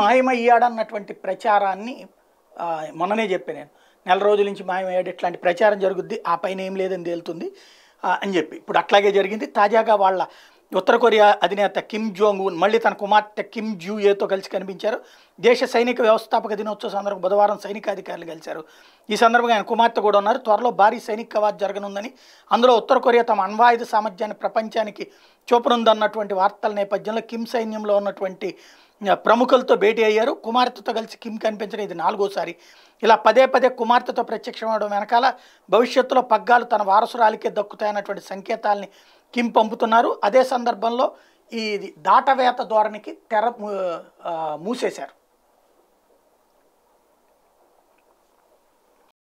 మాయమయ్యాడన్నటువంటి ప్రచారాన్ని మొన్ననే చెప్పాను నేను నెల రోజుల నుంచి మాయమయ్యాడు ఇట్లాంటి ప్రచారం జరుగుద్ది ఆ పైన ఏం లేదని తేలుతుంది అని చెప్పి ఇప్పుడు అట్లాగే జరిగింది తాజాగా వాళ్ళ ఉత్తర కొరియా అధినేత కిమ్ జోంగ్ ఉన్ మళ్ళీ తన కుమార్తె కిమ్ జూయేతో కలిసి కనిపించారు దేశ సైనిక వ్యవస్థాపక దినోత్సవ సందర్భంగా బుధవారం సైనికాధికారులు కలిశారు ఈ సందర్భంగా ఆయన కుమార్తె కూడా ఉన్నారు త్వరలో భారీ సైనిక కవాత్ జరగనుందని అందులో ఉత్తర కొరియా తమ అణ్వాయుధ సామర్థ్యాన్ని ప్రపంచానికి చూపనుందన్నటువంటి వార్తల నేపథ్యంలో కిమ్ సైన్యంలో ఉన్నటువంటి ప్రముఖులతో భేటీ అయ్యారు కుమార్తెతో కలిసి కిమ్ కనిపించడం ఇది నాలుగోసారి ఇలా పదే పదే కుమార్తెతో ప్రత్యక్షం అవడం వెనకాల భవిష్యత్తులో పగ్గాలు తన వారసురాలికే దక్కుతాయన్నటువంటి సంకేతాలని కిమ్ పంపుతున్నారు అదే సందర్భంలో ఈ దాటవేత ధోరణికి తెర మూసేశారు